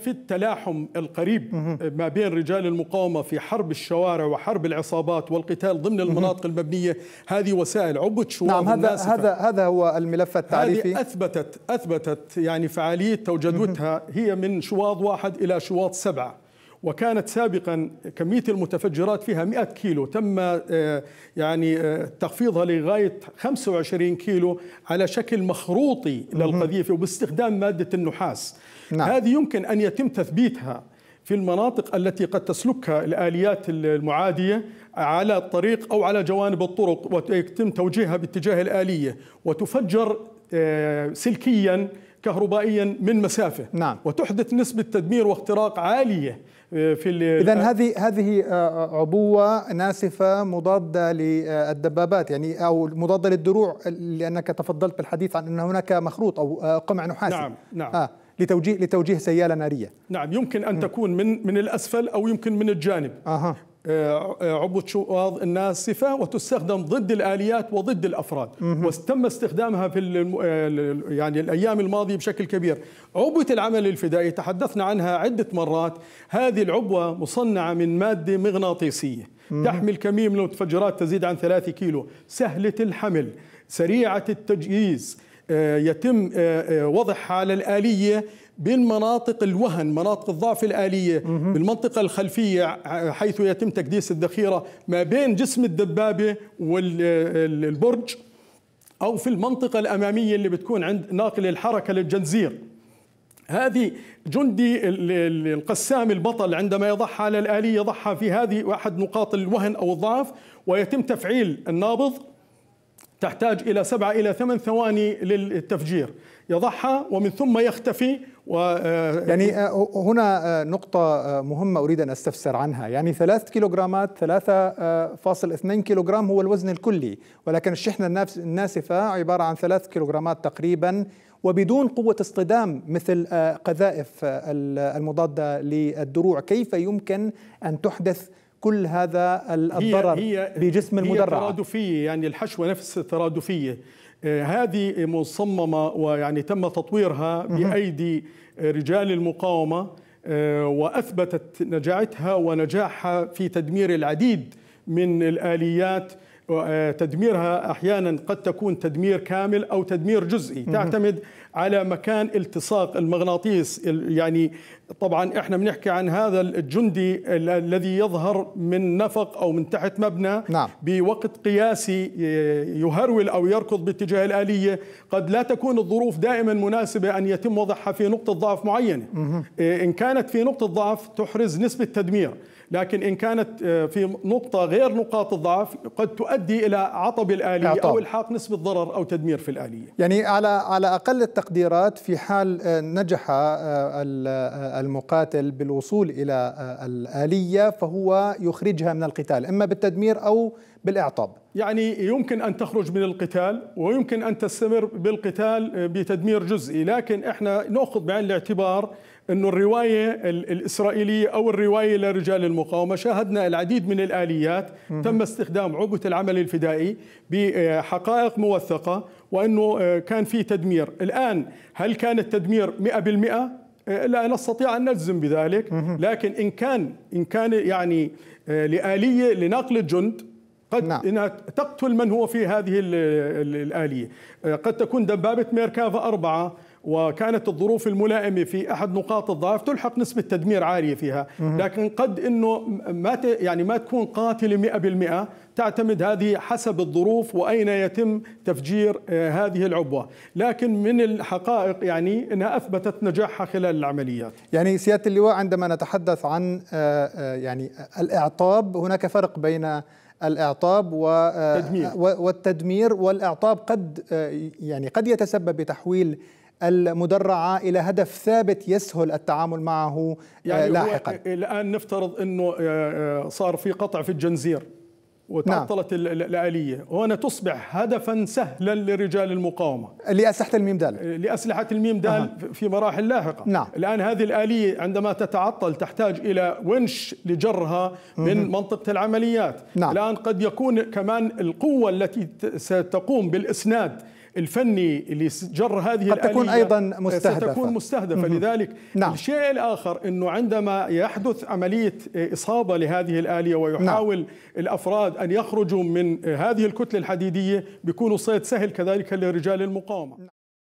في التلاحم القريب ما بين رجال المقاومة في حرب الشوارع وحرب العصابات والقتال ضمن المناطق المبنية هذه وسائل عبد شوارع نعم هذا هذا هذا هو الملف التعريفي هذه أثبتت أثبتت يعني فعاليتها وجدوتها هي من شواظ واحد إلى شواظ سبعة وكانت سابقا كمية المتفجرات فيها 100 كيلو تم آه، يعني آه، تخفيضها لغاية 25 كيلو على شكل مخروطي للقذيفة وباستخدام مادة النحاس نعم. هذه يمكن أن يتم تثبيتها في المناطق التي قد تسلكها الآليات المعادية على الطريق أو على جوانب الطرق ويتم توجيهها باتجاه الآلية وتفجر آه، سلكيا كهربائيا من مسافة نعم. وتحدث نسبة تدمير واختراق عالية آه، في اذا آه، هذه هذه آه، عبوه ناسفه مضاده للدبابات يعني او مضاده للدروع لانك تفضلت بالحديث عن ان هناك مخروط او قمع نحاسي نعم نعم آه لتوجيه لتوجيه سياله ناريه نعم يمكن ان تكون من من الاسفل او يمكن من الجانب أه. آه، عبوة شؤاظ الناسفة وتستخدم ضد الآليات وضد الأفراد وتم استخدامها في يعني الأيام الماضية بشكل كبير عبوة العمل الفدائي تحدثنا عنها عدة مرات هذه العبوة مصنعة من مادة مغناطيسية تحمل كمية من المتفجرات تزيد عن ثلاثة كيلو سهلة الحمل سريعة التجهيز آه، يتم آه، آه، وضعها على الآلية بين مناطق الوهن مناطق الضعف الآلية بالمنطقة الخلفية حيث يتم تكديس الذخيرة ما بين جسم الدبابة والبرج أو في المنطقة الأمامية اللي بتكون عند ناقل الحركة للجنزير هذه جندي القسام البطل عندما يضعها على الآلية يضحى في هذه أحد نقاط الوهن أو الضعف ويتم تفعيل النابض تحتاج إلى سبعة إلى ثمان ثواني للتفجير يضعها ومن ثم يختفي و آه، يعني آه، هنا آه، نقطة مهمة أريد أن أستفسر عنها يعني ثلاث كيلوغرامات ثلاثة فاصل اثنين كيلوغرام هو الوزن الكلي ولكن الشحنة الناسفة عبارة عن ثلاث كيلوغرامات تقريبا وبدون قوة اصطدام مثل قذائف المضادة للدروع كيف يمكن أن تحدث كل هذا الضرر هي بجسم المدرع هي ترادفية يعني الحشوة نفس ترادفية آه، هذه مصممة ويعني تم تطويرها بأيدي رجال المقاومة آه، وأثبتت نجاعتها ونجاحها في تدمير العديد من الآليات آه، تدميرها احيانا قد تكون تدمير كامل او تدمير جزئي تعتمد على مكان التصاق المغناطيس يعني طبعا احنا بنحكي عن هذا الجندي الذي يظهر من نفق او من تحت مبنى نعم. بوقت قياسي يهرول او يركض باتجاه الاليه قد لا تكون الظروف دائما مناسبه ان يتم وضعها في نقطه ضعف معينه مه. إيه، ان كانت في نقطه ضعف تحرز نسبه تدمير لكن ان كانت آه، في نقطه غير نقاط الضعف قد تؤدي الى عطب الاليه او الحاق نسبه ضرر او تدمير في الاليه يعني على على اقل التقدير التقديرات في حال آه، نجح آه، آه، المقاتل بالوصول إلى الآلية فهو يخرجها من القتال إما بالتدمير أو بالاعطاب يعني يمكن ان تخرج من القتال ويمكن ان تستمر بالقتال آه، بتدمير جزئي لكن احنا ناخذ بعين الاعتبار انه الروايه الاسرائيليه او الروايه لرجال المقاومه شاهدنا العديد من الاليات تم استخدام عبوه العمل الفدائي بحقائق موثقه وانه آه، كان في تدمير الان هل كان التدمير 100% آه، لا نستطيع ان نجزم بذلك لكن ان كان ان كان يعني لاليه لنقل الجند قد نعم. إنها تقتل من هو في هذه الآلية قد تكون دبابة ميركافا أربعة وكانت الظروف الملائمة في أحد نقاط الضعف تلحق نسبة تدمير عالية فيها لكن قد أنه ما يعني ما تكون قاتلة مئة بالمئة تعتمد هذه حسب الظروف وأين يتم تفجير آه، هذه العبوة لكن من الحقائق يعني أنها أثبتت نجاحها خلال العمليات يعني سيادة اللواء عندما نتحدث عن آه، آه، يعني الإعطاب هناك فرق بين الاعطاب والتدمير والتدمير والاعطاب قد يعني قد يتسبب بتحويل المدرعة إلى هدف ثابت يسهل التعامل معه آه، يعني لاحقا الآن نفترض أنه آه، آه، صار في قطع في الجنزير وتعطلت نعم. الآلية وهنا تصبح هدفا سهلا لرجال المقاومة لأسلحة الميم دال لأسلحة الميم دال أه. في مراحل لاحقة نعم. الآن هذه الآلية عندما تتعطل تحتاج إلى ونش لجرها من مه. منطقة العمليات نعم. الآن قد يكون كمان القوة التي ستقوم بالإسناد الفني اللي جر هذه قد تكون أيضا مستهدفة ستكون مستهدفة لذلك نعم. الشيء الآخر أنه عندما يحدث عملية آه، إصابة لهذه الآلية ويحاول نعم. الأفراد أن يخرجوا من آه، هذه الكتلة الحديدية بيكون صيد سهل كذلك لرجال المقاومة نعم.